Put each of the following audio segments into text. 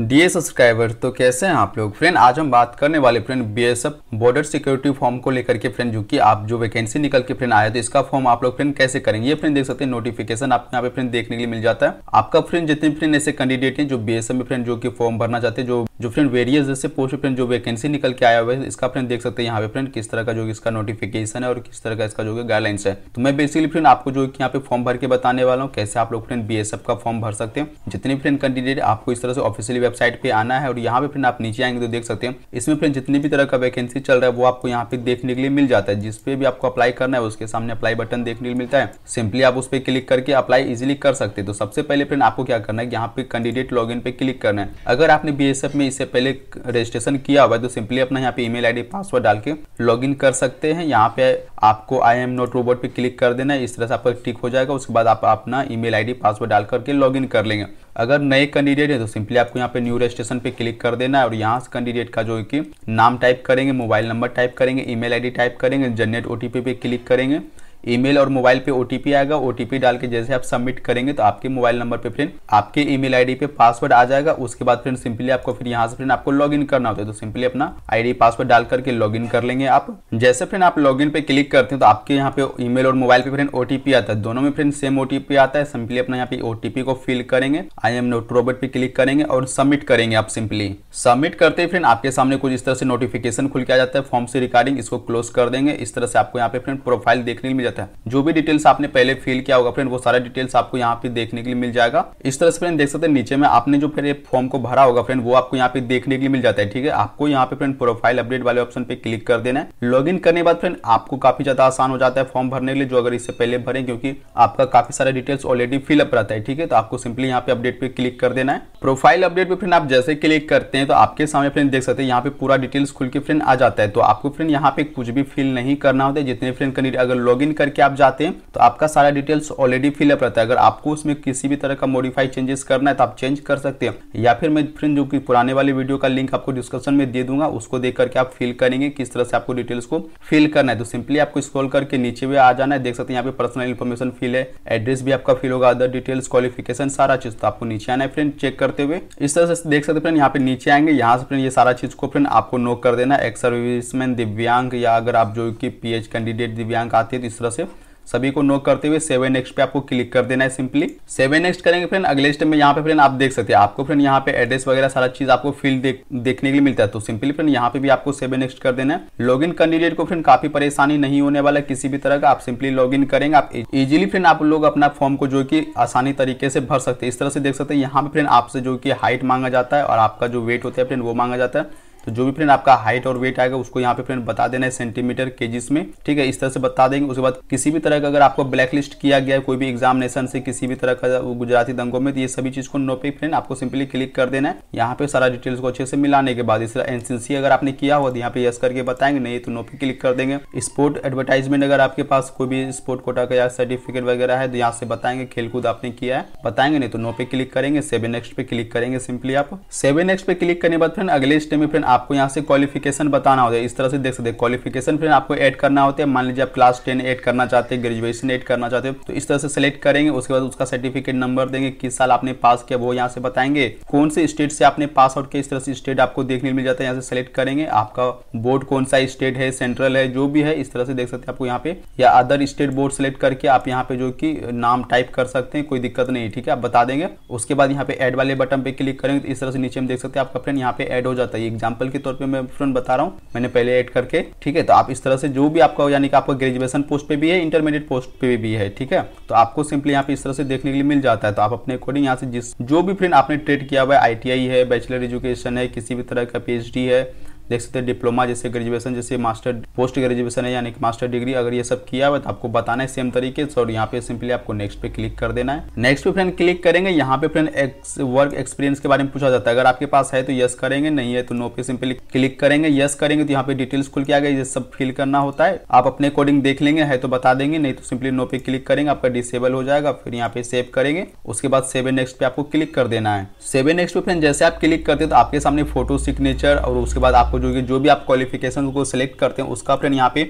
ए subscriber तो कैसे हैं आप लोग फ्रेंड आज हम बात करने वाले friend BSF border security force को लेकर के फ्रेंड जो कि आप जो वैकेंसी निकल के फ्रेंड आया तो इसका फॉर्म आप लोग फ्रेंड कैसे करेंगे ये फ्रेंड देख सकते हैं नोटिफिकेशन आपको यहाँ पे फ्रेंड देखने के लिए मिल जाता है आपका फ्रेंड जितने फ्रेंड ऐसे कैंडिडेट है जो बीएसएफ में फ्रेंड जो की फॉर्म भरना चाहते हैं जो जो फ्रेंड वेरियस जैसे पोस्ट फ्रेंड जो वैकेंसी निकल के आया हुआ है इसका फ्रेंड देख सकते हैं यहाँ पे फ्रेंड किस तरह का जो इसका नोटिफिकेशन है और किस तरह का इसका जो गाइडलाइंस है तो मैं बेसिकली फ्रेंड आपको जो यहाँ पे फॉर्म भर के बताने वाला हूँ कैसे आप लोग फ्रेंड बी का फॉर्म भर सकते हैं जितने फ्रेंड कैंडिडेट आपको इस तरह से ऑफिशियली वेबसाइट पे आना है और यहाँ पे फ्रेंड आप नीचे आएंगे तो देख सकते हैं इसमें फ्रेंड जितनी भी तरह का वैकेंसी चल रहा है वो आपको यहाँ पे देखने के लिए मिल जाता है जिसपे भी आपको अप्लाई करना है उसके सामने अप्लाई बटन देखने को मिलता है सिंपली आप उस पर क्लिक करके अप्लाई इजिली कर सकते हैं तो सबसे पहले फ्रेंड आपको क्या करना है यहाँ पे कैंडिडेट लॉग पे क्लिक करना है अगर आपने बी में इससे पहले रजिस्ट्रेशन किया हुआ है तो सिंपली अपना यहाँ पे ईमेल आईडी पासवर्ड डाल के लॉगिन कर सकते हैं यहाँ पे आपको आई एम नोट रोबोट पे क्लिक कर देना है इस तरह से आपका टिक हो जाएगा उसके बाद आप अपना ईमेल आईडी पासवर्ड डाल करके लॉगिन कर लेंगे अगर नए कैंडिडेट है तो सिंपली आपको यहाँ पे न्यू रजिस्ट्रेशन पे क्लिक कर देना है और यहाँ से कैंडिडेट का जो है कि नाम टाइप करेंगे मोबाइल नंबर टाइप करेंगे ईमेल आईडी टाइप करेंगे जनरेट ओटीपी पे क्लिक करेंगे ईमेल और मोबाइल पे ओटीपी आएगा ओटीपी डाल के जैसे आप सबमिट करेंगे तो आपके मोबाइल नंबर पे फ्रेंड आपके ईमेल आईडी पे पासवर्ड आ जाएगा उसके बाद फ्रेंड सिंपली आपको फिर यहाँ से फ्रेंड आपको इन करना होता है तो सिंपली अपना आईडी पासवर्ड डाल करके इन कर लेंगे आप जैसे फ्रेंड आप लॉग पे क्लिक करते हैं तो आपके यहाँ पे ईमेल और मोबाइल पे फ्रेंड ओटीपी आता है दोनों में फ्रेंड सेम ओटीपी आता है सिंपली अपना यहाँ पे ओटीपी को फिल करेंगे आई एम नोट रोबोट पे क्लिक करेंगे और सबमिट करेंगे आप सिंपली सबमिट करते ही फ्रेंड आपके सामने कुछ इस तरह से नोटिफिकेशन खुल के आ जाता है फॉर्म से रिगार्डिंग इसको क्लोज कर देंगे इस तरह से आपको यहाँ पे फ्रेंड प्रोफाइल देखने मिल दिया था जो भी डिटेल्स आपने पहले फिल किया होगा फ्रेंड वो सारे डिटेल्स आपको यहाँ पे देखने के लिए मिल जाएगा इस तरह से फ्रेंड देख सकते हैं नीचे में आपने जो फिर फॉर्म को भरा होगा फ्रेंड वो आपको यहाँ पे देखने के लिए मिल जाता है ठीक है आपको यहाँ पे फ्रेंड प्रोफाइल अपडेट वाले ऑप्शन पे क्लिक कर देना है लॉग करने के बाद फ्रेंड आपको काफी ज्यादा आसान हो जाता है फॉर्म भरने के लिए जो अगर इससे पहले भरे क्योंकि आपका काफी सारे डिटेल्स ऑलरेडी फिलअप रहता है ठीक है तो आपको सिंपली यहाँ पे अपडेट पे क्लिक कर देना है प्रोफाइल अपडेट पे फ्रेंड आप जैसे क्लिक करते हैं तो आपके सामने फ्रेंड देख सकते हैं यहाँ पे पूरा डिटेल्स खुल के फ्रेंड आ जाता है तो आपको फ्रेंड यहाँ पे कुछ भी फिल नहीं करना होता है जितने फ्रेंड अगर लॉग इन करके आप जाते हैं तो आपका सारा डिटेल्स ऑलरेडी फिलअप रहता है अगर आपको उसमें किसी भी तरह का मॉडिफाई चेंजेस करना है तो आप चेंज कर सकते हैं या फिर मैं फ्रेंड जो कि पुराने वाले वीडियो का लिंक आपको डिस्क्रिप्शन में दे दूंगा उसको देख करके आप फिल करेंगे किस तरह से आपको डिटेल्स को फिल करना है तो सिंपली आपको स्क्रॉल करके नीचे भी आ जाना है देख सकते हैं यहाँ पे पर्सनल इन्फॉर्मेशन फिल है एड्रेस भी आपका फिल होगा अदर डिटेल्स क्वालिफिकेशन सारा चीज तो आपको नीचे आना है फ्रेंड चेक करते हुए इस तरह से देख सकते फ्रेंड यहाँ पे नीचे आएंगे यहाँ से फ्रेंड ये सारा चीज को फ्रेंड आपको नोट कर देना एक्सर्विसमैन दिव्यांग या अगर आप जो कि पीएच कैंडिडेट दिव्यांग आते हैं तो इस तरह सिर्फ सभी को नोक करते हुए सेवन नेक्स्ट पे आपको क्लिक कर देना है सिंपली सेवन नेक्स्ट करेंगे फ्रेंड अगले स्टेप में यहाँ पे फ्रेंड आप देख सकते हैं आपको फ्रेंड यहाँ पे एड्रेस वगैरह सारा चीज आपको फील्ड देख, देखने के लिए मिलता है तो सिंपली फ्रेंड यहाँ पे भी आपको सेवन नेक्स्ट कर देना है लॉग इन कैंडिडेट को फ्रेंड काफी परेशानी नहीं होने वाला किसी भी तरह का आप सिंपली लॉग इन करेंगे आप इजिली e- फ्रेंड आप लोग अपना फॉर्म को जो की आसानी तरीके से भर सकते हैं इस तरह से देख सकते हैं यहाँ पे फ्रेंड आपसे जो की हाइट मांगा जाता है और आपका जो वेट होता है फ्रेंड वो मांगा जाता है तो जो भी फ्रेंड आपका हाइट और वेट आएगा उसको यहाँ पे फ्रेंड बता देना है सेंटीमीटर केजीस में ठीक है इस तरह से बता देंगे उसके बाद किसी भी तरह का अगर आपको ब्लैकलिस्ट किया गया है कोई भी एग्जामिनेशन से किसी भी तरह का गुजराती दंगों में तो ये सभी चीज को नो पे फ्रेंड आपको सिंपली क्लिक कर देना है यहाँ पे सारा डिटेल्स को अच्छे से मिलाने के बाद इस तरह एनसीसी अगर आपने किया हो तो यहाँ पे यस करके बताएंगे नहीं तो नो पे क्लिक कर देंगे स्पोर्ट एडवर्टाइजमेंट अगर आपके पास कोई भी स्पोर्ट कोटा का या सर्टिफिकेट वगैरह है तो यहाँ से बताएंगे खेलकूद आपने किया है बताएंगे नहीं तो नो पे क्लिक करेंगे सेवन नेक्स्ट पे क्लिक करेंगे सिंपली आप सेवन नेक्स्ट पे क्लिक करने के बाद फ्रेंड अगले स्टेप में फ्रेंड आपको यहाँ से क्वालिफिकेशन बताना होता है इस तरह से देख सकते हैं क्वालिफिकेशन फिर आपको ऐड करना होता है मान लीजिए आप क्लास टेन ऐड करना चाहते हैं ग्रेजुएशन ऐड करना चाहते हो तो इस तरह से सेलेक्ट करेंगे उसके बाद उसका सर्टिफिकेट नंबर देंगे किस साल आपने पास किया वो यहाँ से बताएंगे कौन से स्टेट से आपने पास आउट किया इस तरह से स्टेट आपको देखने मिल जाता है यहाँ से सेलेक्ट करेंगे आपका बोर्ड कौन सा स्टेट है सेंट्रल है जो भी है इस तरह से देख सकते हैं आपको यहाँ पे या अदर स्टेट बोर्ड सेलेक्ट करके आप यहाँ पे जो कि नाम टाइप कर सकते हैं कोई दिक्कत नहीं ठीक है आप बता देंगे उसके बाद यहाँ पे एड वाले बटन पे क्लिक करेंगे तो इस तरह से नीचे में देख सकते हैं आपका फ्रेंड यहाँ पे एड हो जाता है एग्जाम्पल एग्जाम्पल के तौर पर मैं फ्रेंड बता रहा हूँ मैंने पहले ऐड करके ठीक है तो आप इस तरह से जो भी आपका यानी कि आपका ग्रेजुएशन पोस्ट पे भी है इंटरमीडिएट पोस्ट पे भी है ठीक है तो आपको सिंपली यहाँ पे इस तरह से देखने के लिए मिल जाता है तो आप अपने अकॉर्डिंग यहाँ से जिस जो भी फ्रेंड आपने ट्रेड किया हुआ है आई है बैचलर एजुकेशन है किसी भी तरह का पी है देख सकते हैं डिप्लोमा जैसे ग्रेजुएशन जैसे मास्टर पोस्ट ग्रेजुएशन है यानी कि मास्टर डिग्री अगर ये सब किया हुआ तो आपको बताना है सेम तरीके से और यहाँ पे सिंपली आपको नेक्स्ट पे क्लिक कर देना है नेक्स्ट पे फ्रेंड क्लिक करेंगे यहाँ पे फ्रेंड एक्स वर्क एक्सपीरियंस के बारे में पूछा जाता है अगर आपके पास है तो यस करेंगे नहीं है तो नो पे सिंपली क्लिक करेंगे यस करेंगे तो यहाँ पे डिटेल्स खुल के आ गए ये सब फिल करना होता है आप अपने अकॉर्डिंग देख लेंगे है तो बता देंगे नहीं तो सिंपली नो पे क्लिक करेंगे आपका डिसेबल हो जाएगा फिर यहाँ पे सेव करेंगे उसके बाद सेवन नेक्स्ट पे आपको क्लिक कर देना है सेवन नेक्स्ट पे फ्रेंड जैसे आप क्लिक करते हैं तो आपके सामने फोटो सिग्नेचर और उसके बाद आप आपको जो जो भी आप क्वालिफिकेशन को सिलेक्ट करते हैं उसका फ्रेंड यहाँ पे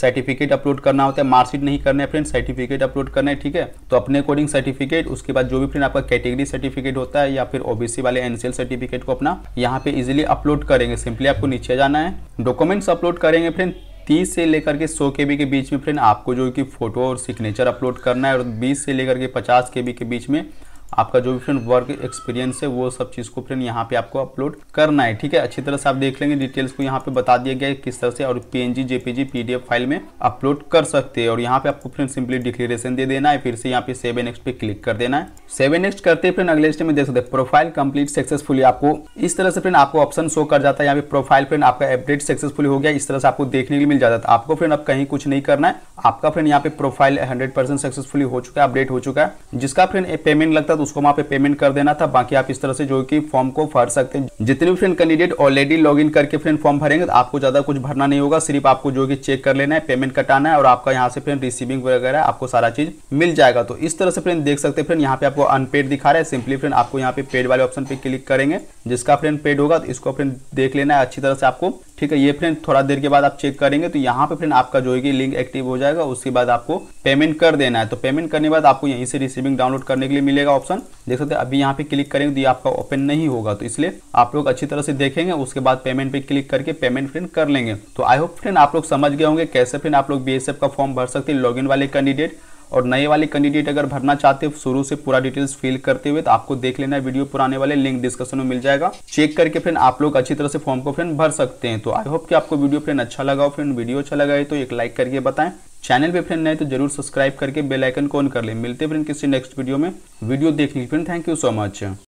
सर्टिफिकेट अपलोड करना होता है मार्कशीट नहीं करना है फ्रेंड सर्टिफिकेट अपलोड करना है ठीक है तो अपने अकॉर्डिंग सर्टिफिकेट उसके बाद जो भी फ्रेंड आपका कैटेगरी सर्टिफिकेट होता है या फिर ओबीसी वाले एनसीएल सर्टिफिकेट को अपना यहाँ पे इजिली अपलोड करेंगे सिंपली आपको नीचे जाना है डॉक्यूमेंट्स अपलोड करेंगे फ्रेंड 30 से लेकर के 100 के के बीच में फ्रेंड आपको जो कि फोटो और सिग्नेचर अपलोड करना है और 20 से लेकर के 50 के के बीच में आपका जो भी फ्रेंड वर्क एक्सपीरियंस है वो सब चीज़ को फ्रेंड यहाँ पे आपको अपलोड करना है ठीक है अच्छी तरह से आप देख लेंगे डिटेल्स को यहाँ पे बता दिया गया है किस तरह से और पीएनजी जेपीजी पीडीएफ फाइल में अपलोड कर सकते हैं और यहाँ पे आपको फ्रेंड सिंपली डिक्लेरेशन दे देना है फिर से यहाँ पे सेवन नेक्स्ट पे क्लिक कर देना है सेवन नेक्स्ट करते फ्रेंड अगले स्टेप में देख सकते प्रोफाइल कंप्लीट सक्सेसफुली आपको इस तरह से फ्रेंड आपको ऑप्शन शो कर जाता है यहाँ पे प्रोफाइल फ्रेंड आपका अपडेट सक्सेसफुल हो गया इस तरह से आपको देखने के लिए मिल जाता है आपको फ्रेंड अब कहीं कुछ नहीं करना है आपका फ्रेंड यहाँ पे प्रोफाइल हंड्रेड सक्सेसफुली हो चुका है अपडेट हो चुका है जिसका फ्रेंड पेमेंट लगता साथ उसको वहाँ पे पेमेंट कर देना था बाकी आप इस तरह से जो कि फॉर्म को भर सकते हैं जितने भी friend candidate already log in करके फ्रेंड फॉर्म भरेंगे तो आपको ज़्यादा कुछ भरना नहीं होगा सिर्फ आपको जो कि चेक कर लेना है पेमेंट कटाना है और आपका यहाँ से फ्रेंड रिसीविंग वगैरह आपको सारा चीज़ मिल जाएगा तो इस तरह से फ्रेंड देख सकते फ्रेंड यहाँ पे आपको अनपेड दिखा रहा है सिंपली फ्रेंड आपको यहाँ पे पेड वाले ऑप्शन पे क्लिक करेंगे जिसका फ्रेंड पेड होगा तो इसको फ्रेंड देख लेना है अच्छी तरह से आपको ठीक है ये फ्रेंड थोड़ा देर के बाद आप चेक करेंगे तो यहाँ पे फ्रेंड आपका जो है कि लिंक एक्टिव हो जाएगा उसके बाद आपको पेमेंट कर देना है तो पेमेंट करने के बाद आपको यहीं से रिसीविंग डाउनलोड करने के लिए मिलेगा ऑप्शन देख सकते हैं अभी यहाँ पे क्लिक करेंगे तो ये आपका ओपन नहीं होगा तो इसलिए आप लोग अच्छी तरह से देखेंगे उसके बाद पेमेंट पे क्लिक करके पेमेंट फ्रेंड कर लेंगे तो आई होप फ्रेंड आप लोग समझ गए होंगे कैसे फ्रेंड आप लोग बी का फॉर्म भर सकते हैं लॉग वाले कैंडिडेट और नए वाले कैंडिडेट अगर भरना चाहते हो शुरू से पूरा डिटेल्स फिल करते हुए तो आपको देख लेना है वीडियो पुराने वाले लिंक डिस्कशन में मिल जाएगा चेक करके फ्रेंड आप लोग अच्छी तरह से फॉर्म को फ्रेंड भर सकते हैं तो आई होप कि आपको वीडियो फ्रेंड अच्छा लगा हो फ्रेंड वीडियो अच्छा लगा है तो एक लाइक करके बताएं चैनल पे फ्रेंड नए तो जरूर सब्सक्राइब करके बेल आइकन को ऑन कर ले मिलते फ्रेंड किसी नेक्स्ट वीडियो में वीडियो देख ली friend thank you so much